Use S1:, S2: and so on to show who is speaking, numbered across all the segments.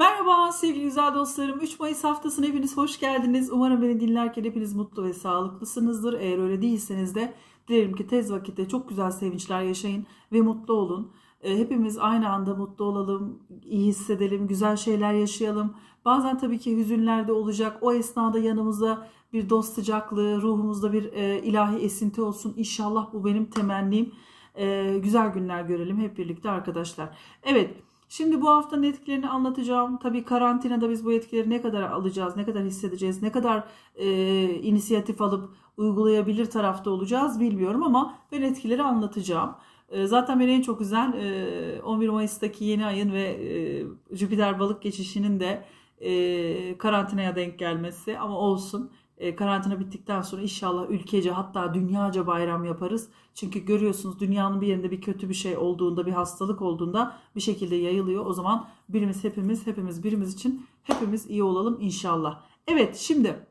S1: Merhaba sevgili güzel dostlarım. 3 Mayıs haftasına hepiniz hoş geldiniz. Umarım beni dinlerken hepiniz mutlu ve sağlıklısınızdır. Eğer öyle değilseniz de dilerim ki tez vakitte çok güzel sevinçler yaşayın ve mutlu olun. Ee, hepimiz aynı anda mutlu olalım, iyi hissedelim, güzel şeyler yaşayalım. Bazen tabii ki hüzünler de olacak. O esnada yanımızda bir dost sıcaklığı, ruhumuzda bir e, ilahi esinti olsun. İnşallah bu benim temennim. Ee, güzel günler görelim hep birlikte arkadaşlar. Evet. Şimdi bu haftanın etkilerini anlatacağım. Tabii karantinada biz bu etkileri ne kadar alacağız, ne kadar hissedeceğiz, ne kadar e, inisiyatif alıp uygulayabilir tarafta olacağız bilmiyorum ama ben etkileri anlatacağım. E, zaten beni en çok üzen e, 11 Mayıs'taki yeni ayın ve e, Jüpiter balık geçişinin de e, karantinaya denk gelmesi ama olsun. E, karantina bittikten sonra inşallah ülkece hatta dünyaca bayram yaparız. Çünkü görüyorsunuz dünyanın bir yerinde bir kötü bir şey olduğunda, bir hastalık olduğunda bir şekilde yayılıyor. O zaman birimiz hepimiz, hepimiz birimiz için hepimiz iyi olalım inşallah. Evet şimdi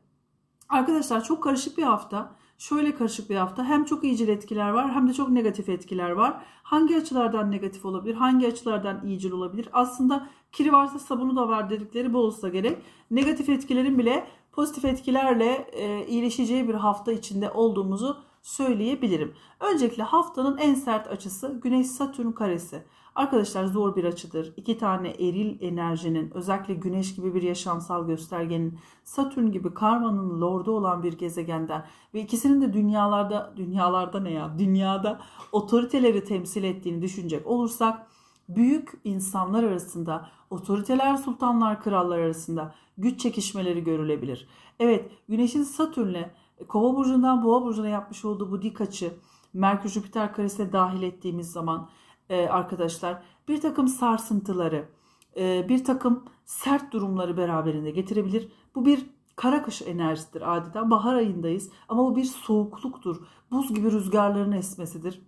S1: arkadaşlar çok karışık bir hafta şöyle karışık bir hafta. Hem çok iyicil etkiler var hem de çok negatif etkiler var. Hangi açılardan negatif olabilir? Hangi açılardan iyicil olabilir? Aslında kiri varsa sabunu da var dedikleri bu olsa gerek. Negatif etkilerin bile pozitif etkilerle e, iyileşeceği bir hafta içinde olduğumuzu söyleyebilirim. Öncelikle haftanın en sert açısı Güneş Satürn karesi. Arkadaşlar zor bir açıdır. İki tane eril enerjinin özellikle Güneş gibi bir yaşamsal göstergenin Satürn gibi karmanın lordu olan bir gezegenden ve ikisinin de dünyalarda dünyalarda ne ya dünyada otoriteleri temsil ettiğini düşünecek olursak büyük insanlar arasında Otoriteler sultanlar krallar arasında güç çekişmeleri görülebilir. Evet Güneş'in Satürn'le e, Kova burcundan Boğa burcuna yapmış olduğu bu dik açı Merkür Jüpiter karesine dahil ettiğimiz zaman e, arkadaşlar bir takım sarsıntıları e, bir takım sert durumları beraberinde getirebilir. Bu bir kara kış enerjisidir adeta. Bahar ayındayız ama bu bir soğukluktur. Buz gibi rüzgarların esmesidir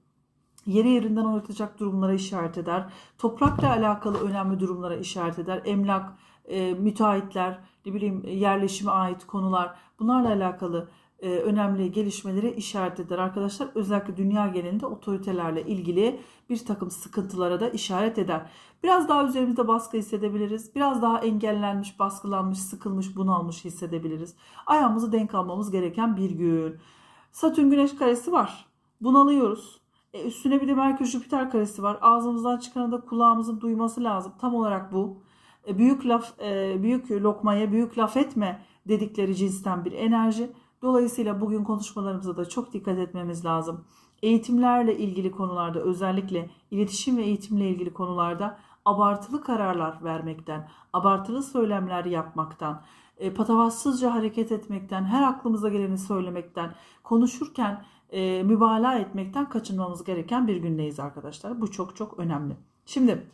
S1: yeri yerinden oynatacak durumlara işaret eder. Toprakla alakalı önemli durumlara işaret eder. Emlak, e, müteahhitler, ne bileyim e, yerleşime ait konular bunlarla alakalı e, önemli gelişmelere işaret eder arkadaşlar. Özellikle dünya genelinde otoritelerle ilgili bir takım sıkıntılara da işaret eder. Biraz daha üzerimizde baskı hissedebiliriz. Biraz daha engellenmiş, baskılanmış, sıkılmış, bunalmış hissedebiliriz. Ayağımızı denk almamız gereken bir gün. Satürn Güneş karesi var. Bunalıyoruz e, üstüne bir de Merkür Jüpiter karesi var. Ağzımızdan çıkanı da kulağımızın duyması lazım. Tam olarak bu. E, büyük laf, e, büyük lokmaya büyük laf etme dedikleri cinsten bir enerji. Dolayısıyla bugün konuşmalarımıza da çok dikkat etmemiz lazım. Eğitimlerle ilgili konularda özellikle iletişim ve eğitimle ilgili konularda abartılı kararlar vermekten, abartılı söylemler yapmaktan, e, patavatsızca hareket etmekten, her aklımıza geleni söylemekten, konuşurken e, mübalağa etmekten kaçınmamız gereken bir gündeyiz arkadaşlar. Bu çok çok önemli. Şimdi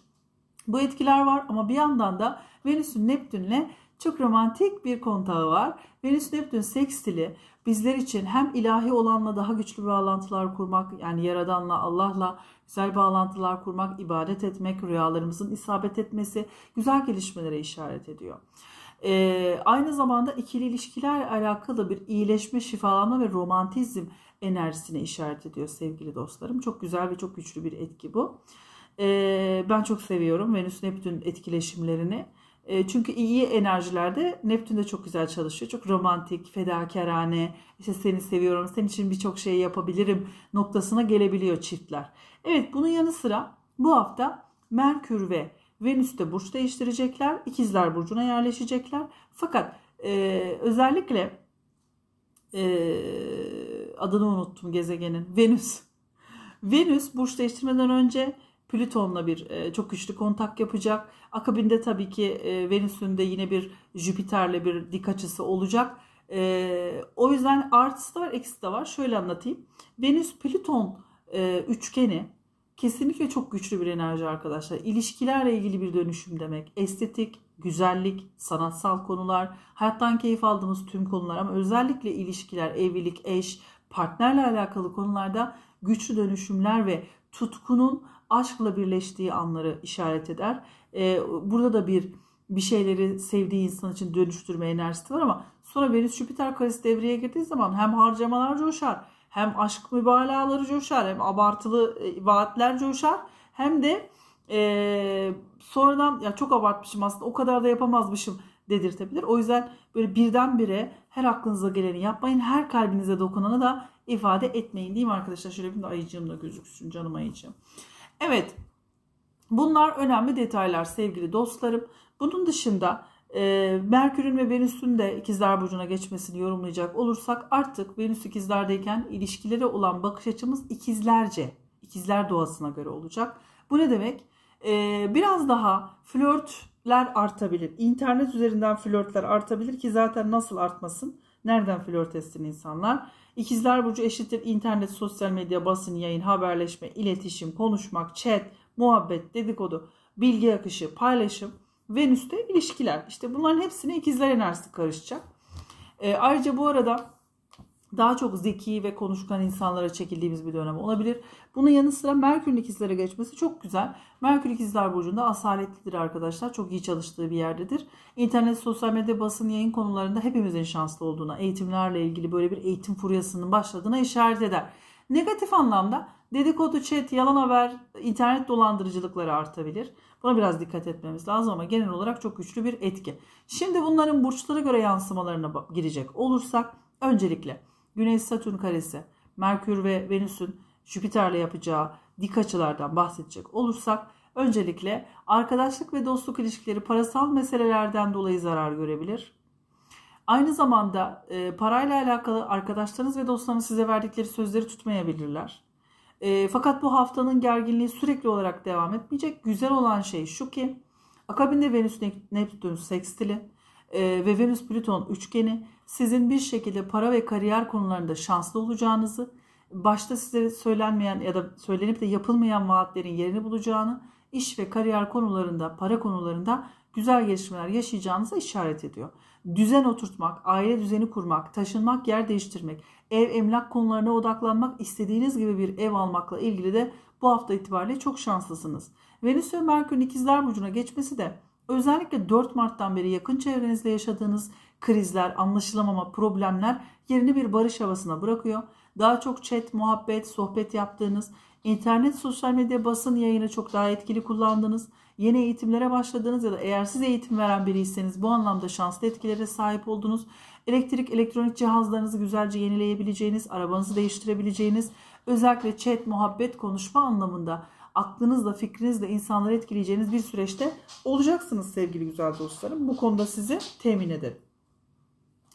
S1: bu etkiler var ama bir yandan da Venüs'ün Neptün'le çok romantik bir kontağı var. Venüs Neptün sekstili bizler için hem ilahi olanla daha güçlü bağlantılar kurmak yani yaradanla Allah'la güzel bağlantılar kurmak, ibadet etmek, rüyalarımızın isabet etmesi güzel gelişmelere işaret ediyor. Ee, aynı zamanda ikili ilişkiler alakalı bir iyileşme, şifalanma ve romantizm enerjisine işaret ediyor sevgili dostlarım. Çok güzel ve çok güçlü bir etki bu. Ee, ben çok seviyorum Venüs-Neptün etkileşimlerini. Ee, çünkü iyi enerjilerde Neptün de çok güzel çalışıyor. Çok romantik, fedakarane, işte seni seviyorum, senin için birçok şey yapabilirim noktasına gelebiliyor çiftler. Evet bunun yanı sıra bu hafta Merkür ve Venüs de burç değiştirecekler. İkizler Burcu'na yerleşecekler. Fakat e, özellikle e, adını unuttum gezegenin. Venüs. Venüs burç değiştirmeden önce Plüton'la bir e, çok güçlü kontak yapacak. Akabinde tabii ki e, Venüs'ün de yine bir Jüpiter'le bir dik açısı olacak. E, o yüzden artısı da var, eksisi de var. Şöyle anlatayım. Venüs-Plüton e, üçgeni kesinlikle çok güçlü bir enerji arkadaşlar. İlişkilerle ilgili bir dönüşüm demek. Estetik, güzellik, sanatsal konular, hayattan keyif aldığımız tüm konular ama özellikle ilişkiler, evlilik, eş, partnerle alakalı konularda güçlü dönüşümler ve tutkunun aşkla birleştiği anları işaret eder. Ee, burada da bir bir şeyleri sevdiği insan için dönüştürme enerjisi var ama sonra Venüs Jüpiter karesi devreye girdiği zaman hem harcamalar coşar, hem aşk mübalağaları coşar, hem abartılı e, vaatler coşar, hem de e, sonradan ya çok abartmışım aslında o kadar da yapamazmışım dedirtebilir. O yüzden böyle birdenbire her aklınıza geleni yapmayın. Her kalbinize dokunanı da ifade etmeyin diyeyim arkadaşlar. Şöyle bir de ayıcığım da gözüksün canım ayıcığım. Evet bunlar önemli detaylar sevgili dostlarım. Bunun dışında e, Merkür'ün ve Venüs'ün de ikizler burcuna geçmesini yorumlayacak olursak artık Venüs ikizlerdeyken ilişkilere olan bakış açımız ikizlerce, ikizler doğasına göre olacak. Bu ne demek? E, biraz daha flört flörtler artabilir. İnternet üzerinden flörtler artabilir ki zaten nasıl artmasın? Nereden flört etsin insanlar? İkizler Burcu eşittir internet, sosyal medya, basın, yayın, haberleşme, iletişim, konuşmak, chat, muhabbet, dedikodu, bilgi akışı, paylaşım, Venüs'te ilişkiler. İşte bunların hepsini ikizler enerjisi karışacak. E, ayrıca bu arada daha çok zeki ve konuşkan insanlara çekildiğimiz bir dönem olabilir. Bunun yanı sıra Merkür'ün ikizlere geçmesi çok güzel. Merkür ikizler burcunda asaletlidir arkadaşlar. Çok iyi çalıştığı bir yerdedir. İnternet, sosyal medya, basın, yayın konularında hepimizin şanslı olduğuna, eğitimlerle ilgili böyle bir eğitim furyasının başladığına işaret eder. Negatif anlamda dedikodu, chat, yalan haber, internet dolandırıcılıkları artabilir. Buna biraz dikkat etmemiz lazım ama genel olarak çok güçlü bir etki. Şimdi bunların burçlara göre yansımalarına girecek olursak öncelikle Güneş Satürn karesi, Merkür ve Venüs'ün Jüpiter'le yapacağı dik açılardan bahsedecek olursak öncelikle arkadaşlık ve dostluk ilişkileri parasal meselelerden dolayı zarar görebilir. Aynı zamanda e, parayla alakalı arkadaşlarınız ve dostlarınız size verdikleri sözleri tutmayabilirler. E, fakat bu haftanın gerginliği sürekli olarak devam etmeyecek. Güzel olan şey şu ki akabinde Venüs Neptün sekstili e, ve Venüs Plüton üçgeni sizin bir şekilde para ve kariyer konularında şanslı olacağınızı başta size söylenmeyen ya da söylenip de yapılmayan vaatlerin yerini bulacağını, iş ve kariyer konularında, para konularında güzel gelişmeler yaşayacağınızı işaret ediyor. Düzen oturtmak, aile düzeni kurmak, taşınmak, yer değiştirmek, ev emlak konularına odaklanmak, istediğiniz gibi bir ev almakla ilgili de bu hafta itibariyle çok şanslısınız. Venüs ve Merkür'ün ikizler burcuna geçmesi de özellikle 4 Mart'tan beri yakın çevrenizde yaşadığınız krizler, anlaşılamama, problemler yerini bir barış havasına bırakıyor daha çok chat, muhabbet, sohbet yaptığınız, internet, sosyal medya, basın yayını çok daha etkili kullandınız, yeni eğitimlere başladınız ya da eğer siz eğitim veren biriyseniz bu anlamda şanslı etkilere sahip oldunuz. Elektrik, elektronik cihazlarınızı güzelce yenileyebileceğiniz, arabanızı değiştirebileceğiniz, özellikle chat, muhabbet, konuşma anlamında aklınızla, fikrinizle insanları etkileyeceğiniz bir süreçte olacaksınız sevgili güzel dostlarım. Bu konuda sizi temin ederim.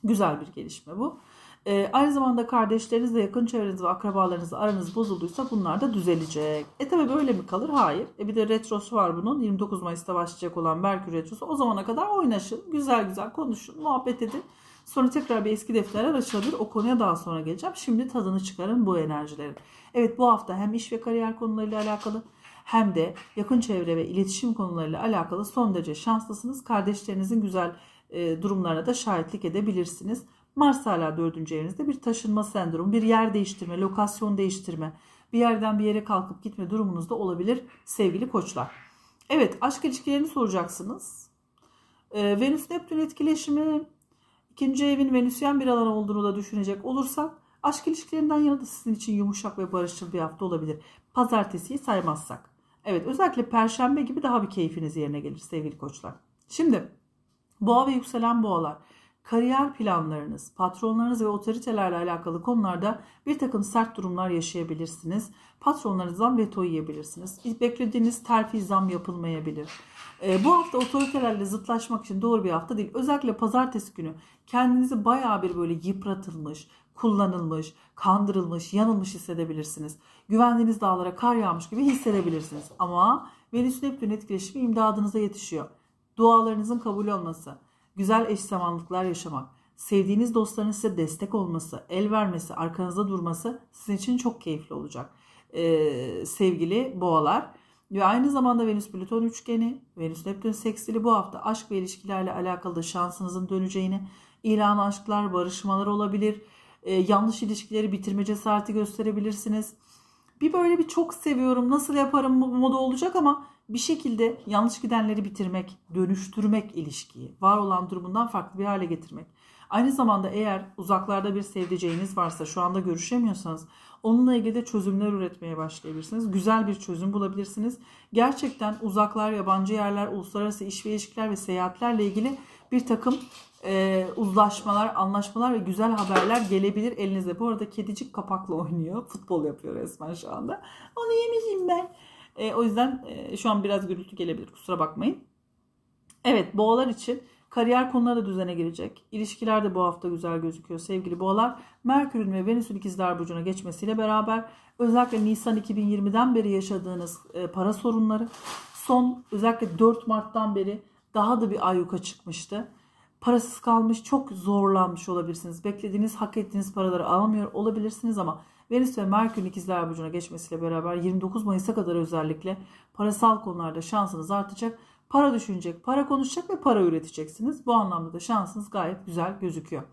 S1: Güzel bir gelişme bu. E, aynı zamanda kardeşlerinizle, yakın çevreniz ve akrabalarınızla aranız bozulduysa bunlar da düzelecek. E tabi böyle mi kalır? Hayır. E bir de retrosu var bunun. 29 Mayıs'ta başlayacak olan Merkür retrosu. O zamana kadar oynaşın. Güzel güzel konuşun. Muhabbet edin. Sonra tekrar bir eski defterler açılabilir. O konuya daha sonra geleceğim. Şimdi tadını çıkarın bu enerjilerin. Evet bu hafta hem iş ve kariyer konularıyla alakalı hem de yakın çevre ve iletişim konularıyla alakalı son derece şanslısınız. Kardeşlerinizin güzel e, durumlarına da şahitlik edebilirsiniz. Mars hala dördüncü evinizde bir taşınma sendromu, bir yer değiştirme, lokasyon değiştirme, bir yerden bir yere kalkıp gitme durumunuz da olabilir sevgili koçlar. Evet aşk ilişkilerini soracaksınız. Ee, Venüs Neptün etkileşimi ikinci evin Venüsyen bir alan olduğunu da düşünecek olursak aşk ilişkilerinden yana da sizin için yumuşak ve barışçıl bir hafta olabilir. Pazartesiyi saymazsak. Evet özellikle perşembe gibi daha bir keyfiniz yerine gelir sevgili koçlar. Şimdi boğa ve yükselen boğalar kariyer planlarınız, patronlarınız ve otoritelerle alakalı konularda bir takım sert durumlar yaşayabilirsiniz. Patronlarınızdan veto yiyebilirsiniz. Beklediğiniz terfi zam yapılmayabilir. E, bu hafta otoritelerle zıtlaşmak için doğru bir hafta değil. Özellikle pazartesi günü kendinizi baya bir böyle yıpratılmış, kullanılmış, kandırılmış, yanılmış hissedebilirsiniz. Güvendiğiniz dağlara kar yağmış gibi hissedebilirsiniz. Ama Venüs Neptün etkileşimi imdadınıza yetişiyor. Dualarınızın kabul olması, güzel eş zamanlıklar yaşamak, sevdiğiniz dostların size destek olması, el vermesi, arkanızda durması sizin için çok keyifli olacak ee, sevgili boğalar. Ve aynı zamanda Venüs Plüton üçgeni, Venüs Neptün seksili bu hafta aşk ve ilişkilerle alakalı da şansınızın döneceğini, ilan aşklar, barışmalar olabilir. Ee, yanlış ilişkileri bitirme cesareti gösterebilirsiniz. Bir böyle bir çok seviyorum, nasıl yaparım moda olacak ama bir şekilde yanlış gidenleri bitirmek, dönüştürmek ilişkiyi, var olan durumundan farklı bir hale getirmek. Aynı zamanda eğer uzaklarda bir sevdiceğiniz varsa, şu anda görüşemiyorsanız onunla ilgili de çözümler üretmeye başlayabilirsiniz. Güzel bir çözüm bulabilirsiniz. Gerçekten uzaklar, yabancı yerler, uluslararası iş ve ilişkiler ve seyahatlerle ilgili bir takım e, uzlaşmalar, anlaşmalar ve güzel haberler gelebilir elinize. Bu arada kedicik kapakla oynuyor. Futbol yapıyor resmen şu anda. Onu yemeyeyim ben. E, o yüzden e, şu an biraz gürültü gelebilir kusura bakmayın. Evet boğalar için kariyer konuları da düzene girecek. İlişkiler de bu hafta güzel gözüküyor sevgili boğalar. Merkür'ün ve Venüs'ün ikizler burcuna geçmesiyle beraber özellikle Nisan 2020'den beri yaşadığınız e, para sorunları son özellikle 4 Mart'tan beri daha da bir ay ayyuka çıkmıştı parasız kalmış, çok zorlanmış olabilirsiniz. Beklediğiniz, hak ettiğiniz paraları alamıyor olabilirsiniz ama Venüs ve Merkür'ün ikizler burcuna geçmesiyle beraber 29 Mayıs'a kadar özellikle parasal konularda şansınız artacak. Para düşünecek, para konuşacak ve para üreteceksiniz. Bu anlamda da şansınız gayet güzel gözüküyor.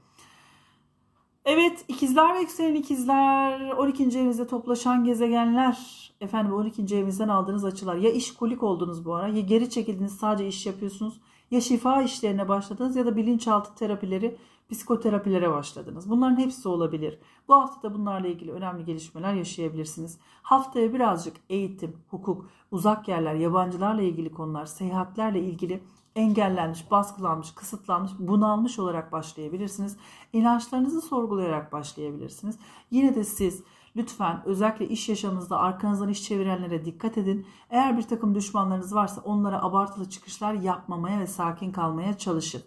S1: Evet ikizler ve yükselen ikizler 12. evinizde toplaşan gezegenler efendim 12. evinizden aldığınız açılar ya işkolik oldunuz bu ara ya geri çekildiniz sadece iş yapıyorsunuz ya şifa işlerine başladınız ya da bilinçaltı terapileri psikoterapilere başladınız. Bunların hepsi olabilir. Bu hafta da bunlarla ilgili önemli gelişmeler yaşayabilirsiniz. Haftaya birazcık eğitim, hukuk, uzak yerler, yabancılarla ilgili konular, seyahatlerle ilgili engellenmiş, baskılanmış, kısıtlanmış, bunalmış olarak başlayabilirsiniz. İlaçlarınızı sorgulayarak başlayabilirsiniz. Yine de siz lütfen özellikle iş yaşamınızda arkanızdan iş çevirenlere dikkat edin. Eğer bir takım düşmanlarınız varsa onlara abartılı çıkışlar yapmamaya ve sakin kalmaya çalışın.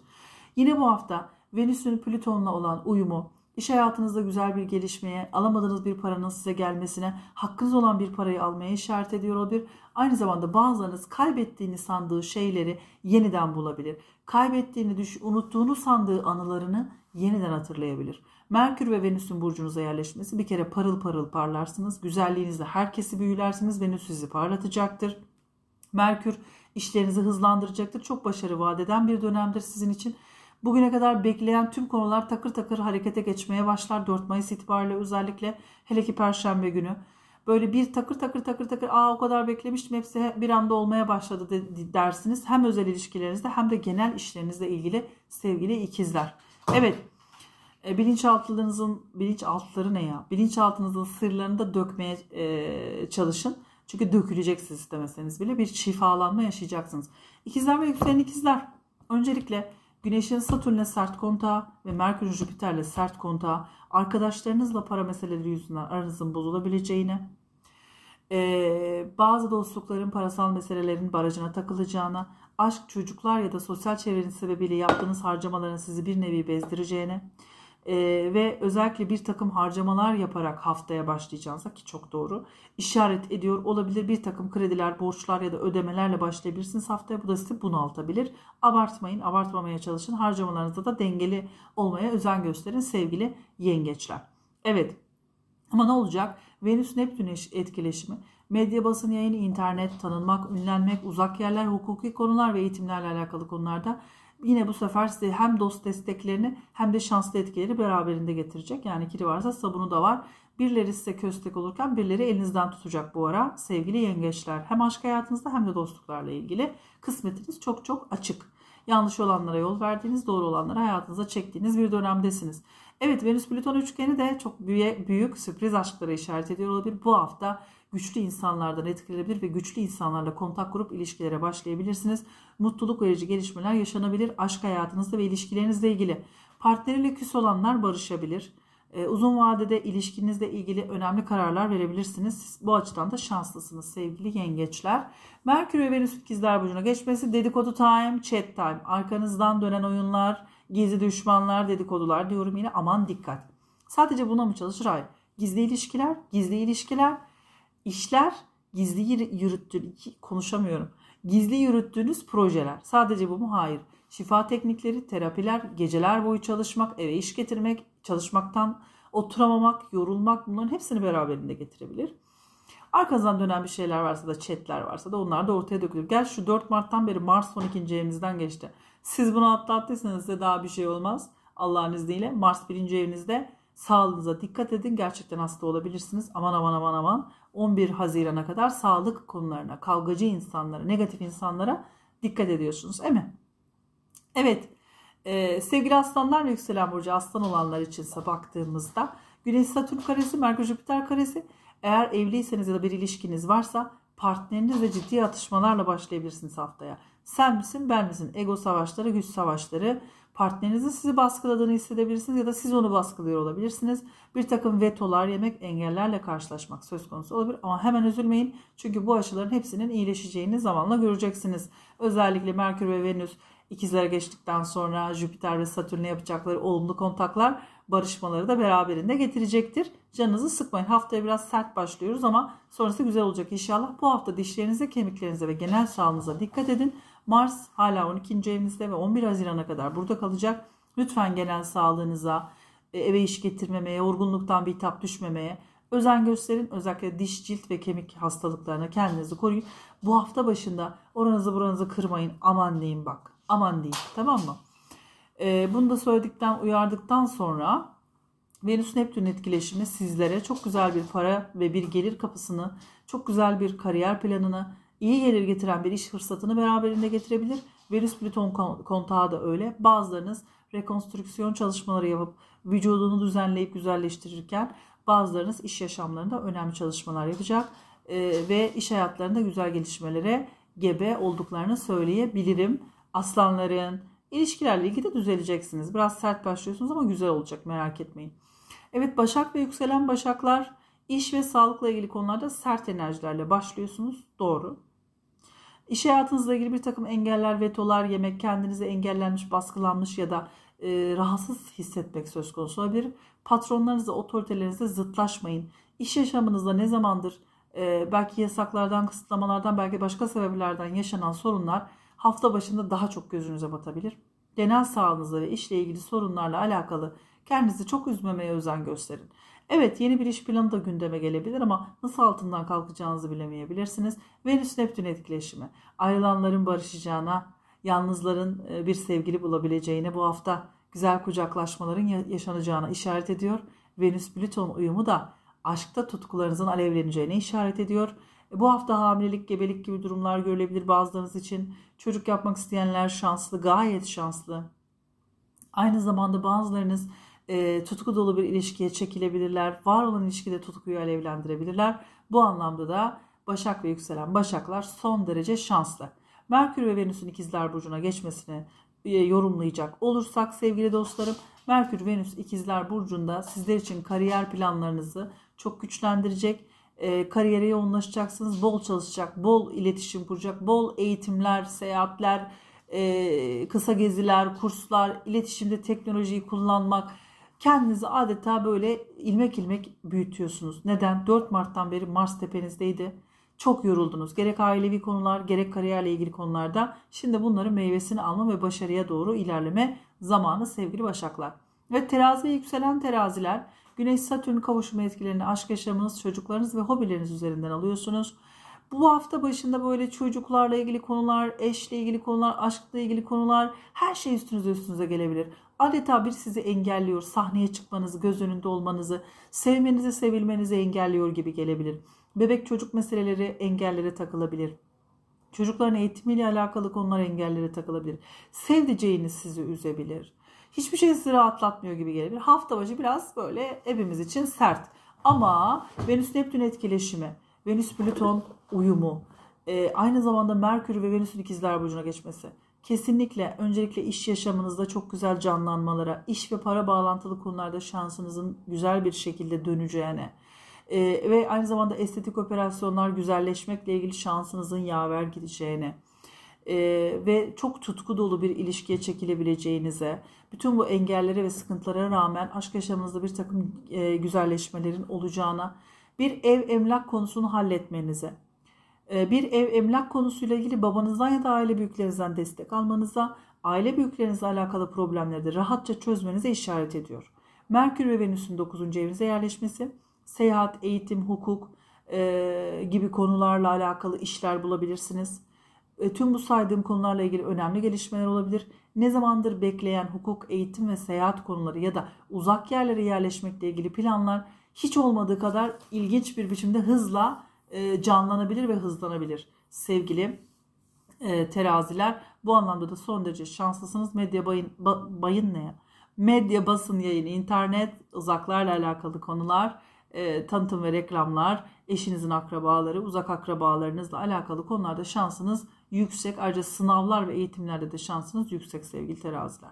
S1: Yine bu hafta Venüs'ün Plüton'la olan uyumu, iş hayatınızda güzel bir gelişmeye, alamadığınız bir paranın size gelmesine, hakkınız olan bir parayı almaya işaret ediyor olabilir. Aynı zamanda bazılarınız kaybettiğini sandığı şeyleri yeniden bulabilir. Kaybettiğini, düş unuttuğunu sandığı anılarını yeniden hatırlayabilir. Merkür ve Venüs'ün burcunuza yerleşmesi bir kere parıl parıl parlarsınız. Güzelliğinizle herkesi büyülersiniz. Venüs sizi parlatacaktır. Merkür işlerinizi hızlandıracaktır. Çok başarı vaat bir dönemdir sizin için. Bugüne kadar bekleyen tüm konular takır takır harekete geçmeye başlar 4 Mayıs itibariyle özellikle hele ki Perşembe günü. Böyle bir takır takır takır takır aa o kadar beklemiştim hepsi bir anda olmaya başladı dersiniz. Hem özel ilişkilerinizde hem de genel işlerinizle ilgili sevgili ikizler. Evet e, bilinçaltınızın bilinçaltları ne ya? Bilinçaltınızın sırlarını da dökmeye e, çalışın. Çünkü dökülecek istemeseniz bile bir şifalanma yaşayacaksınız. İkizler ve yükselen ikizler. Öncelikle Güneşin Satürn'le sert konta ve Merkür Jüpiter'le sert konta arkadaşlarınızla para meseleleri yüzünden aranızın bozulabileceğini, ee, bazı dostlukların parasal meselelerin barajına takılacağına, aşk, çocuklar ya da sosyal çevreniz sebebiyle yaptığınız harcamaların sizi bir nevi bezdireceğini, e, ve özellikle bir takım harcamalar yaparak haftaya başlayacağınıza ki çok doğru işaret ediyor olabilir. Bir takım krediler, borçlar ya da ödemelerle başlayabilirsiniz haftaya. Bu da sizi bunaltabilir. Abartmayın, abartmamaya çalışın. Harcamalarınızda da dengeli olmaya özen gösterin sevgili yengeçler. Evet ama ne olacak? Venüs-Neptün etkileşimi medya basın yayını, internet, tanınmak, ünlenmek, uzak yerler, hukuki konular ve eğitimlerle alakalı konularda yine bu sefer size hem dost desteklerini hem de şanslı etkileri beraberinde getirecek. Yani kiri varsa sabunu da var. Birileri size köstek olurken birileri elinizden tutacak bu ara sevgili yengeçler. Hem aşk hayatınızda hem de dostluklarla ilgili kısmetiniz çok çok açık. Yanlış olanlara yol verdiğiniz, doğru olanlara hayatınıza çektiğiniz bir dönemdesiniz. Evet Venüs Plüton üçgeni de çok büyük, büyük sürpriz aşklara işaret ediyor olabilir. Bu hafta güçlü insanlardan etkilenebilir ve güçlü insanlarla kontak kurup ilişkilere başlayabilirsiniz. Mutluluk verici gelişmeler yaşanabilir aşk hayatınızda ve ilişkilerinizle ilgili. Partneriyle küs olanlar barışabilir. Ee, uzun vadede ilişkinizle ilgili önemli kararlar verebilirsiniz. Siz bu açıdan da şanslısınız sevgili yengeçler. Merkür ve Venüs ikizler burcuna geçmesi dedikodu time, chat time. Arkanızdan dönen oyunlar, gizli düşmanlar, dedikodular diyorum yine aman dikkat. Sadece buna mı çalışır? Hayır. Gizli ilişkiler, gizli ilişkiler İşler gizli yürüttüğünüz, konuşamıyorum. Gizli yürüttüğünüz projeler. Sadece bu mu? Hayır. Şifa teknikleri, terapiler, geceler boyu çalışmak, eve iş getirmek, çalışmaktan oturamamak, yorulmak bunların hepsini beraberinde getirebilir. Arkadan dönen bir şeyler varsa da chatler varsa da onlar da ortaya dökülür. Gel şu 4 Mart'tan beri Mars 12. evinizden geçti. Siz bunu atlattıysanız size daha bir şey olmaz. Allah'ın izniyle Mars 1. evinizde sağlığınıza dikkat edin. Gerçekten hasta olabilirsiniz. Aman aman aman aman. 11 Haziran'a kadar sağlık konularına, kavgacı insanlara, negatif insanlara dikkat ediyorsunuz değil mi? Evet, e, sevgili aslanlar ve yükselen burcu aslan olanlar içinse baktığımızda Güneş Satürn karesi, Merkür Jüpiter karesi eğer evliyseniz ya da bir ilişkiniz varsa partnerinizle ciddi atışmalarla başlayabilirsiniz haftaya. Sen misin ben misin? Ego savaşları, güç savaşları, partnerinizin sizi baskıladığını hissedebilirsiniz ya da siz onu baskılıyor olabilirsiniz. Bir takım vetolar yemek engellerle karşılaşmak söz konusu olabilir ama hemen üzülmeyin çünkü bu aşıların hepsinin iyileşeceğini zamanla göreceksiniz. Özellikle Merkür ve Venüs ikizlere geçtikten sonra Jüpiter ve Satürn'e yapacakları olumlu kontaklar barışmaları da beraberinde getirecektir. Canınızı sıkmayın. Haftaya biraz sert başlıyoruz ama sonrası güzel olacak inşallah. Bu hafta dişlerinize, kemiklerinize ve genel sağlığınıza dikkat edin. Mars hala 12. evinizde ve 11 Haziran'a kadar burada kalacak. Lütfen gelen sağlığınıza, e, eve iş getirmemeye, yorgunluktan bir bitap düşmemeye özen gösterin. Özellikle diş, cilt ve kemik hastalıklarına kendinizi koruyun. Bu hafta başında oranızı buranızı kırmayın. Aman deyin bak. Aman deyin. Tamam mı? Ee, bunu da söyledikten, uyardıktan sonra Venüs Neptün etkileşimi sizlere çok güzel bir para ve bir gelir kapısını, çok güzel bir kariyer planını, iyi gelir getiren bir iş fırsatını beraberinde getirebilir. Venüs Plüton kontağı da öyle. Bazılarınız rekonstrüksiyon çalışmaları yapıp vücudunu düzenleyip güzelleştirirken bazılarınız iş yaşamlarında önemli çalışmalar yapacak ee, ve iş hayatlarında güzel gelişmelere gebe olduklarını söyleyebilirim. Aslanların ilişkilerle ilgili de düzeleceksiniz. Biraz sert başlıyorsunuz ama güzel olacak merak etmeyin. Evet Başak ve yükselen Başaklar iş ve sağlıkla ilgili konularda sert enerjilerle başlıyorsunuz. Doğru. İş hayatınızla ilgili bir takım engeller, vetolar yemek, kendinize engellenmiş, baskılanmış ya da e, rahatsız hissetmek söz konusu olabilir. Patronlarınızla, otoritelerinizle zıtlaşmayın. İş yaşamınızda ne zamandır e, belki yasaklardan, kısıtlamalardan, belki başka sebeplerden yaşanan sorunlar hafta başında daha çok gözünüze batabilir. Genel sağlığınızla ve işle ilgili sorunlarla alakalı Kendinizi çok üzmemeye özen gösterin. Evet yeni bir iş planı da gündeme gelebilir ama nasıl altından kalkacağınızı bilemeyebilirsiniz. Venüs Neptün etkileşimi. Ayrılanların barışacağına, yalnızların e, bir sevgili bulabileceğine bu hafta güzel kucaklaşmaların yaşanacağına işaret ediyor. Venüs Plüton uyumu da aşkta tutkularınızın alevleneceğine işaret ediyor. E, bu hafta hamilelik, gebelik gibi durumlar görülebilir bazılarınız için. Çocuk yapmak isteyenler şanslı, gayet şanslı. Aynı zamanda bazılarınız e, tutku dolu bir ilişkiye çekilebilirler. Var olan ilişkide tutkuyu alevlendirebilirler. Bu anlamda da Başak ve yükselen Başaklar son derece şanslı. Merkür ve Venüs'ün ikizler burcuna geçmesini e, yorumlayacak olursak sevgili dostlarım Merkür Venüs ikizler burcunda sizler için kariyer planlarınızı çok güçlendirecek. E, kariyere yoğunlaşacaksınız. Bol çalışacak, bol iletişim kuracak, bol eğitimler, seyahatler, e, kısa geziler, kurslar, iletişimde teknolojiyi kullanmak, kendinizi adeta böyle ilmek ilmek büyütüyorsunuz. Neden? 4 Mart'tan beri Mars tepenizdeydi. Çok yoruldunuz. Gerek ailevi konular gerek kariyerle ilgili konularda. Şimdi bunların meyvesini alma ve başarıya doğru ilerleme zamanı sevgili başaklar. Ve terazi yükselen teraziler Güneş Satürn kavuşma etkilerini aşk yaşamınız, çocuklarınız ve hobileriniz üzerinden alıyorsunuz. Bu hafta başında böyle çocuklarla ilgili konular, eşle ilgili konular, aşkla ilgili konular her şey üstünüze üstünüze gelebilir. Adeta bir sizi engelliyor. Sahneye çıkmanızı, göz önünde olmanızı, sevmenizi, sevilmenizi engelliyor gibi gelebilir. Bebek çocuk meseleleri engellere takılabilir. Çocukların eğitimiyle alakalı konular engellere takılabilir. Sevdiceğiniz sizi üzebilir. Hiçbir şey sizi rahatlatmıyor gibi gelebilir. Hafta başı biraz böyle evimiz için sert. Ama Venüs Neptün etkileşimi Venüs-Plüton uyumu, e, aynı zamanda Merkür ve Venüs'ün ikizler burcuna geçmesi. Kesinlikle öncelikle iş yaşamınızda çok güzel canlanmalara, iş ve para bağlantılı konularda şansınızın güzel bir şekilde döneceğine e, ve aynı zamanda estetik operasyonlar güzelleşmekle ilgili şansınızın yaver gideceğine e, ve çok tutku dolu bir ilişkiye çekilebileceğinize, bütün bu engellere ve sıkıntılara rağmen aşk yaşamınızda bir takım e, güzelleşmelerin olacağına bir ev emlak konusunu halletmenize, e, bir ev emlak konusuyla ilgili babanızdan ya da aile büyüklerinizden destek almanıza, aile büyüklerinizle alakalı problemleri de rahatça çözmenize işaret ediyor. Merkür ve Venüs'ün 9. evinize yerleşmesi, seyahat, eğitim, hukuk e, gibi konularla alakalı işler bulabilirsiniz. E, tüm bu saydığım konularla ilgili önemli gelişmeler olabilir. Ne zamandır bekleyen hukuk, eğitim ve seyahat konuları ya da uzak yerlere yerleşmekle ilgili planlar hiç olmadığı kadar ilginç bir biçimde hızla e, canlanabilir ve hızlanabilir sevgili e, teraziler. Bu anlamda da son derece şanslısınız. Medya bayın, ba, bayın ne ya? Medya basın yayın, internet, uzaklarla alakalı konular, e, tanıtım ve reklamlar, eşinizin akrabaları, uzak akrabalarınızla alakalı konularda şansınız yüksek. Ayrıca sınavlar ve eğitimlerde de şansınız yüksek sevgili teraziler.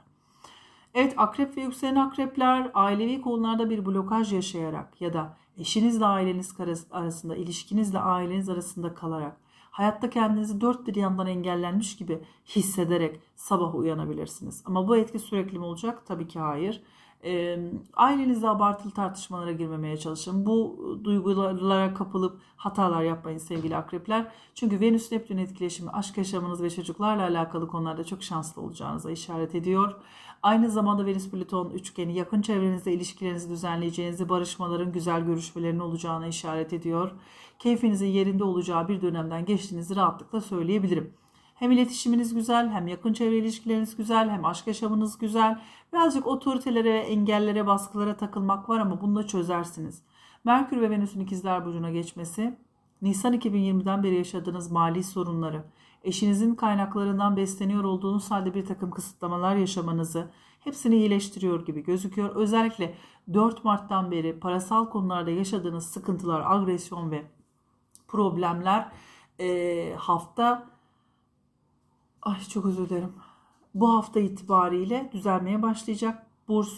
S1: Evet akrep ve yükselen akrepler ailevi konularda bir blokaj yaşayarak ya da eşinizle aileniz arasında, ilişkinizle aileniz arasında kalarak hayatta kendinizi dört bir yandan engellenmiş gibi hissederek sabah uyanabilirsiniz. Ama bu etki sürekli mi olacak? Tabii ki hayır. E, ailenizle abartılı tartışmalara girmemeye çalışın. Bu duygulara kapılıp hatalar yapmayın sevgili akrepler. Çünkü Venüs Neptün etkileşimi aşk yaşamınız ve çocuklarla alakalı konularda çok şanslı olacağınıza işaret ediyor. Aynı zamanda Venüs Plüton üçgeni yakın çevrenizde ilişkilerinizi düzenleyeceğinizi, barışmaların güzel görüşmelerin olacağına işaret ediyor. Keyfinizin yerinde olacağı bir dönemden geçtiğinizi rahatlıkla söyleyebilirim. Hem iletişiminiz güzel, hem yakın çevre ilişkileriniz güzel, hem aşk yaşamınız güzel. Birazcık otoritelere, engellere, baskılara takılmak var ama bunu da çözersiniz. Merkür ve Venüs'ün ikizler burcuna geçmesi Nisan 2020'den beri yaşadığınız mali sorunları, eşinizin kaynaklarından besleniyor olduğunuz halde bir takım kısıtlamalar yaşamanızı hepsini iyileştiriyor gibi gözüküyor. Özellikle 4 Mart'tan beri parasal konularda yaşadığınız sıkıntılar, agresyon ve problemler e, hafta ay çok özür dilerim. Bu hafta itibariyle düzelmeye başlayacak. Burs,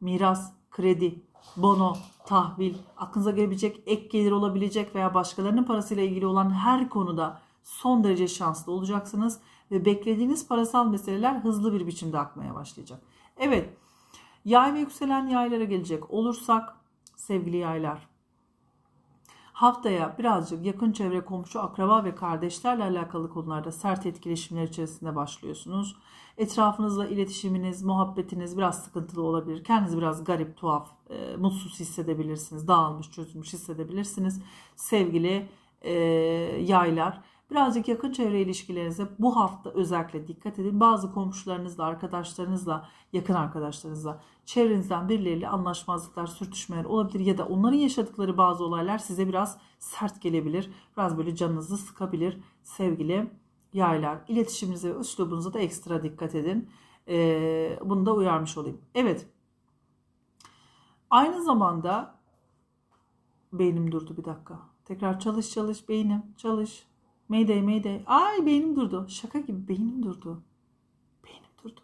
S1: miras, kredi, bono, tahvil, aklınıza gelebilecek ek gelir olabilecek veya başkalarının parasıyla ilgili olan her konuda son derece şanslı olacaksınız ve beklediğiniz parasal meseleler hızlı bir biçimde akmaya başlayacak. Evet, yay ve yükselen yaylara gelecek olursak sevgili yaylar. Haftaya birazcık yakın çevre, komşu, akraba ve kardeşlerle alakalı konularda sert etkileşimler içerisinde başlıyorsunuz. Etrafınızla iletişiminiz, muhabbetiniz biraz sıkıntılı olabilir. Kendinizi biraz garip, tuhaf, e, mutsuz hissedebilirsiniz. Dağılmış, çözülmüş hissedebilirsiniz. Sevgili e, yaylar. Birazcık yakın çevre ilişkilerinize bu hafta özellikle dikkat edin. Bazı komşularınızla, arkadaşlarınızla, yakın arkadaşlarınızla, çevrenizden birileriyle anlaşmazlıklar, sürtüşmeler olabilir ya da onların yaşadıkları bazı olaylar size biraz sert gelebilir. Biraz böyle canınızı sıkabilir sevgili yaylar. İletişiminize ve üslubunuza da ekstra dikkat edin. Ee, bunu da uyarmış olayım. Evet. Aynı zamanda beynim durdu bir dakika. Tekrar çalış çalış beynim çalış. Mayday mayday. Ay beynim durdu. Şaka gibi beynim durdu. Beynim durdu.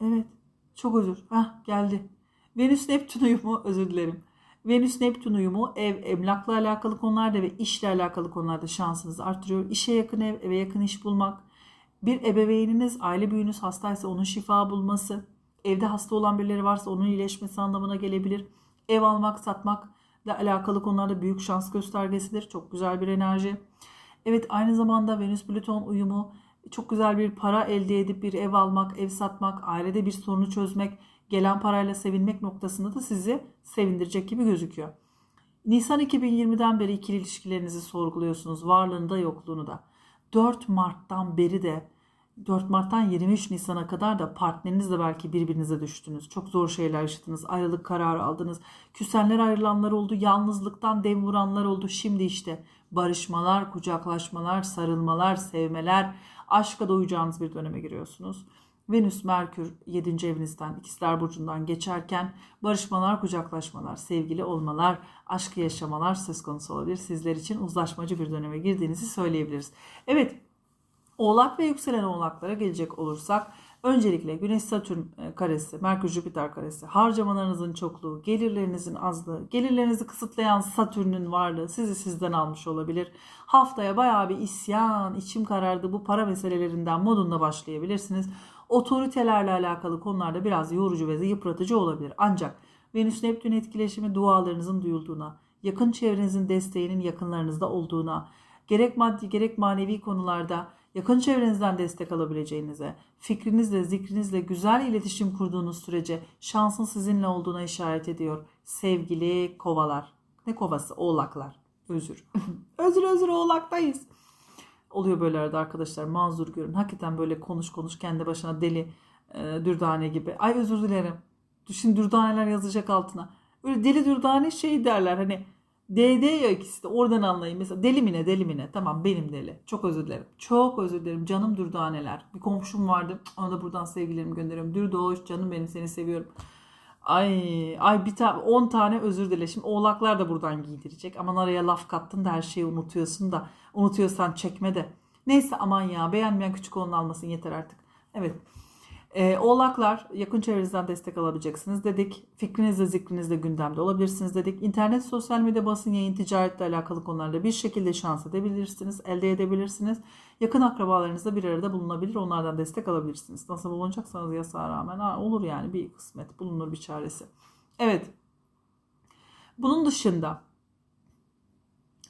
S1: Evet. Çok özür. Hah geldi. Venüs Neptün uyumu özür dilerim. Venüs Neptün uyumu ev, emlakla alakalı konularda ve işle alakalı konularda şansınızı artırıyor. İşe yakın ev, eve yakın iş bulmak. Bir ebeveyniniz, aile büyüğünüz hastaysa onun şifa bulması. Evde hasta olan birileri varsa onun iyileşmesi anlamına gelebilir. Ev almak, satmak, ile alakalı konularda büyük şans göstergesidir. Çok güzel bir enerji. Evet aynı zamanda Venüs-Plüton uyumu çok güzel bir para elde edip bir ev almak, ev satmak, ailede bir sorunu çözmek, gelen parayla sevinmek noktasında da sizi sevindirecek gibi gözüküyor. Nisan 2020'den beri ikili ilişkilerinizi sorguluyorsunuz. Varlığını da yokluğunu da. 4 Mart'tan beri de 4 Mart'tan 23 Nisan'a kadar da partnerinizle belki birbirinize düştünüz. Çok zor şeyler yaşadınız. Ayrılık kararı aldınız. Küsenler ayrılanlar oldu. Yalnızlıktan dev vuranlar oldu. Şimdi işte barışmalar, kucaklaşmalar, sarılmalar, sevmeler, aşka doyacağınız bir döneme giriyorsunuz. Venüs, Merkür 7. evinizden, ikizler burcundan geçerken barışmalar, kucaklaşmalar, sevgili olmalar, aşkı yaşamalar söz konusu olabilir. Sizler için uzlaşmacı bir döneme girdiğinizi söyleyebiliriz. Evet, Oğlak ve yükselen oğlaklara gelecek olursak öncelikle Güneş Satürn e, karesi, Merkür Jüpiter karesi, harcamalarınızın çokluğu, gelirlerinizin azlığı, gelirlerinizi kısıtlayan Satürn'ün varlığı sizi sizden almış olabilir. Haftaya bayağı bir isyan, içim karardı bu para meselelerinden modunda başlayabilirsiniz. Otoritelerle alakalı konularda biraz yorucu ve yıpratıcı olabilir. Ancak Venüs Neptün etkileşimi dualarınızın duyulduğuna, yakın çevrenizin desteğinin yakınlarınızda olduğuna, gerek maddi gerek manevi konularda yakın çevrenizden destek alabileceğinize, fikrinizle, zikrinizle güzel iletişim kurduğunuz sürece şansın sizinle olduğuna işaret ediyor. Sevgili kovalar. Ne kovası? Oğlaklar. Özür. özür özür oğlaktayız. Oluyor böyle arada arkadaşlar mazur görün. Hakikaten böyle konuş konuş kendi başına deli e, dürdane gibi. Ay özür dilerim. Düşün dürdaneler yazacak altına. Böyle deli dürdane şey derler hani DD ya ikisi de oradan anlayayım Mesela deli mi ne deli mi ne? Tamam benim deli. Çok özür dilerim. Çok özür dilerim. Canım dürdaneler. Bir komşum vardı. Ona da buradan sevgilerimi gönderiyorum. Dürdoş canım benim seni seviyorum. Ay ay bir tane 10 tane özür dile. Şimdi oğlaklar da buradan giydirecek. Aman araya laf kattın da her şeyi unutuyorsun da. Unutuyorsan çekme de. Neyse aman ya beğenmeyen küçük onun almasın yeter artık. Evet. E, oğlaklar yakın çevrenizden destek alabileceksiniz dedik. Fikrinizle zikrinizle gündemde olabilirsiniz dedik. İnternet, sosyal medya, basın, yayın, ticaretle alakalı konularda bir şekilde şans edebilirsiniz, elde edebilirsiniz. Yakın akrabalarınızla bir arada bulunabilir, onlardan destek alabilirsiniz. Nasıl bulunacaksanız yasağa rağmen ha, olur yani bir kısmet bulunur bir çaresi. Evet. Bunun dışında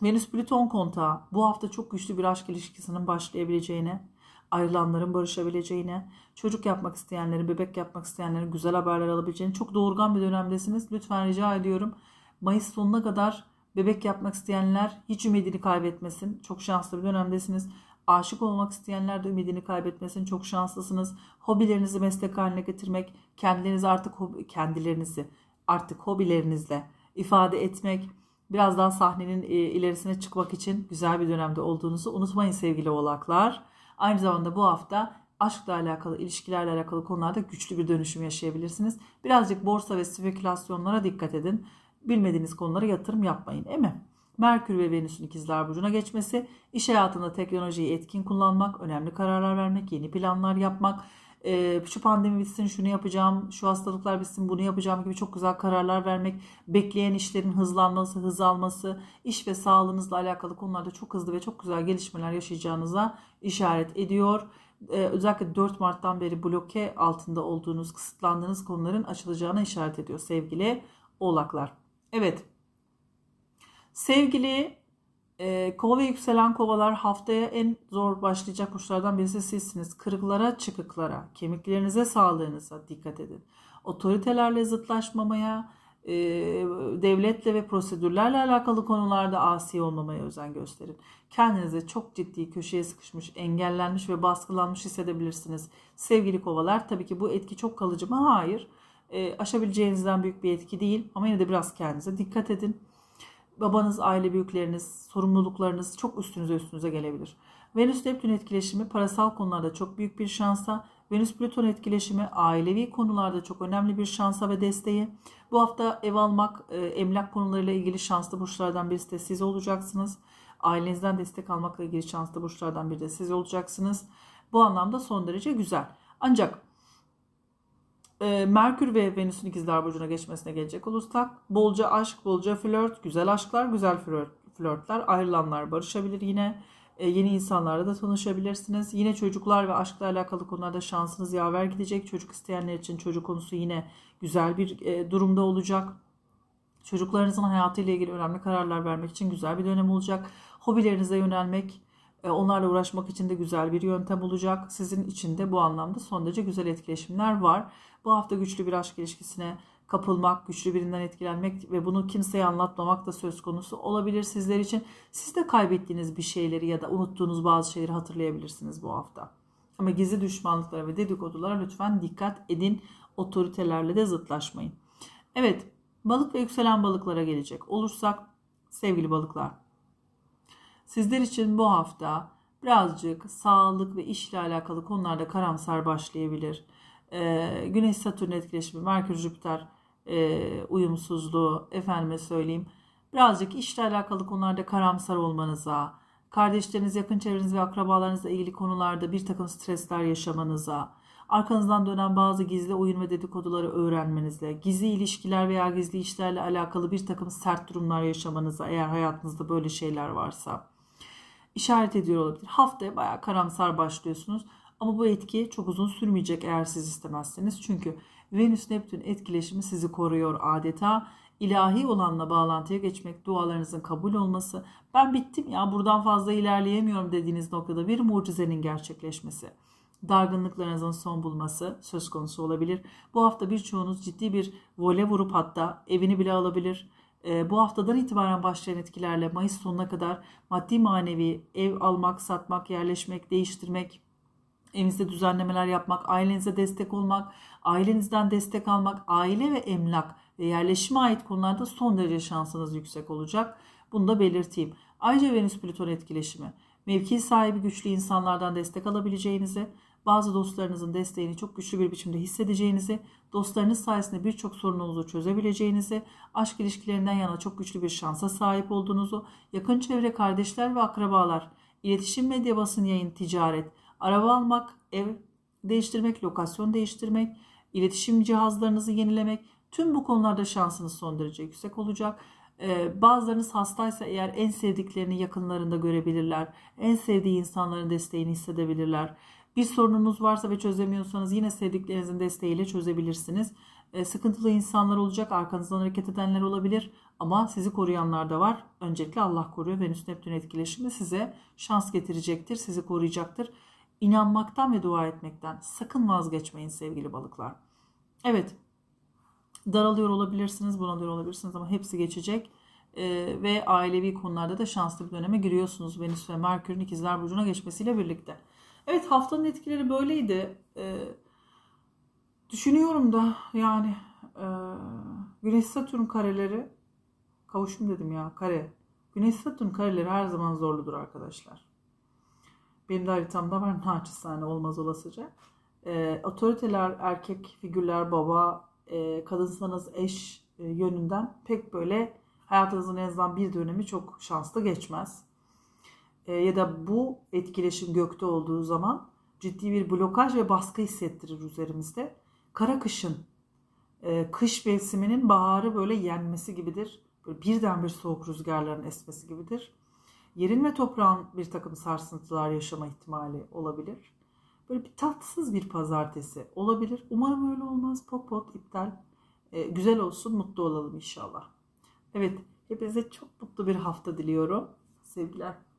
S1: Venüs Plüton kontağı bu hafta çok güçlü bir aşk ilişkisinin başlayabileceğine ayrılanların barışabileceğine, çocuk yapmak isteyenlerin, bebek yapmak isteyenlerin güzel haberler alabileceğine çok doğurgan bir dönemdesiniz. Lütfen rica ediyorum. Mayıs sonuna kadar bebek yapmak isteyenler hiç ümidini kaybetmesin. Çok şanslı bir dönemdesiniz. Aşık olmak isteyenler de ümidini kaybetmesin. Çok şanslısınız. Hobilerinizi meslek haline getirmek, kendilerinizi artık kendilerinizi artık hobilerinizle ifade etmek, biraz daha sahnenin e, ilerisine çıkmak için güzel bir dönemde olduğunuzu unutmayın sevgili oğlaklar. Aynı zamanda bu hafta aşkla alakalı, ilişkilerle alakalı konularda güçlü bir dönüşüm yaşayabilirsiniz. Birazcık borsa ve spekülasyonlara dikkat edin. Bilmediğiniz konulara yatırım yapmayın, değil mi? Merkür ve Venüs'ün ikizler burcuna geçmesi, iş hayatında teknolojiyi etkin kullanmak, önemli kararlar vermek, yeni planlar yapmak, şu pandemi bitsin şunu yapacağım, şu hastalıklar bitsin bunu yapacağım gibi çok güzel kararlar vermek, bekleyen işlerin hızlanması, hız alması, iş ve sağlığınızla alakalı konularda çok hızlı ve çok güzel gelişmeler yaşayacağınıza işaret ediyor. özellikle 4 Mart'tan beri bloke altında olduğunuz, kısıtlandığınız konuların açılacağına işaret ediyor sevgili oğlaklar. Evet. Sevgili e, kova ve yükselen kovalar haftaya en zor başlayacak burçlardan birisi sizsiniz. Kırıklara, çıkıklara, kemiklerinize, sağlığınıza dikkat edin. Otoritelerle zıtlaşmamaya, e, devletle ve prosedürlerle alakalı konularda asi olmamaya özen gösterin. Kendinize çok ciddi köşeye sıkışmış, engellenmiş ve baskılanmış hissedebilirsiniz. Sevgili kovalar tabii ki bu etki çok kalıcı mı? Hayır. E, aşabileceğinizden büyük bir etki değil ama yine de biraz kendinize dikkat edin babanız, aile büyükleriniz, sorumluluklarınız çok üstünüze üstünüze gelebilir. Venüs-Neptün etkileşimi parasal konularda çok büyük bir şansa, Venüs-Plüton etkileşimi ailevi konularda çok önemli bir şansa ve desteği. Bu hafta ev almak, e, emlak konularıyla ilgili şanslı burçlardan birisi de siz olacaksınız. Ailenizden destek almakla ilgili şanslı burçlardan biri de siz olacaksınız. Bu anlamda son derece güzel. Ancak e, Merkür ve Venüs'ün ikizler burcuna geçmesine gelecek olursak bolca aşk, bolca flört, güzel aşklar, güzel flört, flörtler, ayrılanlar barışabilir yine. E, yeni insanlarla da tanışabilirsiniz. Yine çocuklar ve aşkla alakalı konularda şansınız yaver gidecek. Çocuk isteyenler için çocuk konusu yine güzel bir e, durumda olacak. Çocuklarınızın hayatıyla ilgili önemli kararlar vermek için güzel bir dönem olacak. Hobilerinize yönelmek e, onlarla uğraşmak için de güzel bir yöntem olacak. Sizin için de bu anlamda son derece güzel etkileşimler var. Bu hafta güçlü bir aşk ilişkisine kapılmak, güçlü birinden etkilenmek ve bunu kimseye anlatmamak da söz konusu olabilir sizler için. Siz de kaybettiğiniz bir şeyleri ya da unuttuğunuz bazı şeyleri hatırlayabilirsiniz bu hafta. Ama gizli düşmanlıklara ve dedikodulara lütfen dikkat edin. Otoritelerle de zıtlaşmayın. Evet, balık ve yükselen balıklara gelecek olursak sevgili balıklar Sizler için bu hafta birazcık sağlık ve işle alakalı konularda karamsar başlayabilir. Ee, Güneş Satürn etkileşimi, Merkür Jüpiter e, uyumsuzluğu efendime söyleyeyim. Birazcık işle alakalı konularda karamsar olmanıza, kardeşleriniz, yakın çevreniz ve akrabalarınızla ilgili konularda bir takım stresler yaşamanıza, arkanızdan dönen bazı gizli oyun ve dedikoduları öğrenmenize, gizli ilişkiler veya gizli işlerle alakalı bir takım sert durumlar yaşamanıza eğer hayatınızda böyle şeyler varsa işaret ediyor olabilir. Haftaya baya karamsar başlıyorsunuz. Ama bu etki çok uzun sürmeyecek eğer siz istemezseniz. Çünkü Venüs-Neptün etkileşimi sizi koruyor adeta. İlahi olanla bağlantıya geçmek, dualarınızın kabul olması, ben bittim ya buradan fazla ilerleyemiyorum dediğiniz noktada bir mucizenin gerçekleşmesi, dargınlıklarınızın son bulması söz konusu olabilir. Bu hafta birçoğunuz ciddi bir vole vurup hatta evini bile alabilir ee, bu haftadan itibaren başlayan etkilerle Mayıs sonuna kadar maddi manevi ev almak, satmak, yerleşmek, değiştirmek, evinizde düzenlemeler yapmak, ailenize destek olmak, ailenizden destek almak, aile ve emlak ve yerleşime ait konularda son derece şansınız yüksek olacak. Bunu da belirteyim. Ayrıca Venüs Plüton etkileşimi mevki sahibi güçlü insanlardan destek alabileceğinizi, bazı dostlarınızın desteğini çok güçlü bir biçimde hissedeceğinizi, dostlarınız sayesinde birçok sorununuzu çözebileceğinizi, aşk ilişkilerinden yana çok güçlü bir şansa sahip olduğunuzu, yakın çevre kardeşler ve akrabalar, iletişim medya basın yayın ticaret, araba almak, ev değiştirmek, lokasyon değiştirmek, iletişim cihazlarınızı yenilemek, tüm bu konularda şansınız son derece yüksek olacak. Ee, bazılarınız hastaysa eğer en sevdiklerini yakınlarında görebilirler. En sevdiği insanların desteğini hissedebilirler. Bir sorununuz varsa ve çözemiyorsanız yine sevdiklerinizin desteğiyle çözebilirsiniz. Ee, sıkıntılı insanlar olacak, arkanızdan hareket edenler olabilir ama sizi koruyanlar da var. Öncelikle Allah koruyor. Venüs Neptün etkileşimi size şans getirecektir, sizi koruyacaktır. İnanmaktan ve dua etmekten sakın vazgeçmeyin sevgili balıklar. Evet, daralıyor olabilirsiniz, bunalıyor olabilirsiniz ama hepsi geçecek. Ee, ve ailevi konularda da şanslı bir döneme giriyorsunuz Venüs ve Merkür'ün ikizler burcuna geçmesiyle birlikte. Evet haftanın etkileri böyleydi. Ee, düşünüyorum da yani e, Güneş Satürn kareleri kavuşum dedim ya kare. Güneş Satürn kareleri her zaman zorludur arkadaşlar. Benim de haritamda var naçizane olmaz olasıca. E, otoriteler, erkek figürler, baba, e, kadınsanız eş e, yönünden pek böyle hayatınızın en azından bir dönemi çok şanslı geçmez. E, ya da bu etkileşim gökte olduğu zaman ciddi bir blokaj ve baskı hissettirir üzerimizde. Kara kışın, e, kış mevsiminin baharı böyle yenmesi gibidir. Böyle birden bir soğuk rüzgarların esmesi gibidir. Yerin ve toprağın bir takım sarsıntılar yaşama ihtimali olabilir. Böyle bir tatsız bir pazartesi olabilir. Umarım öyle olmaz. Pot pot iptal. E, güzel olsun, mutlu olalım inşallah. Evet, hepinize çok mutlu bir hafta diliyorum. Sevgiler.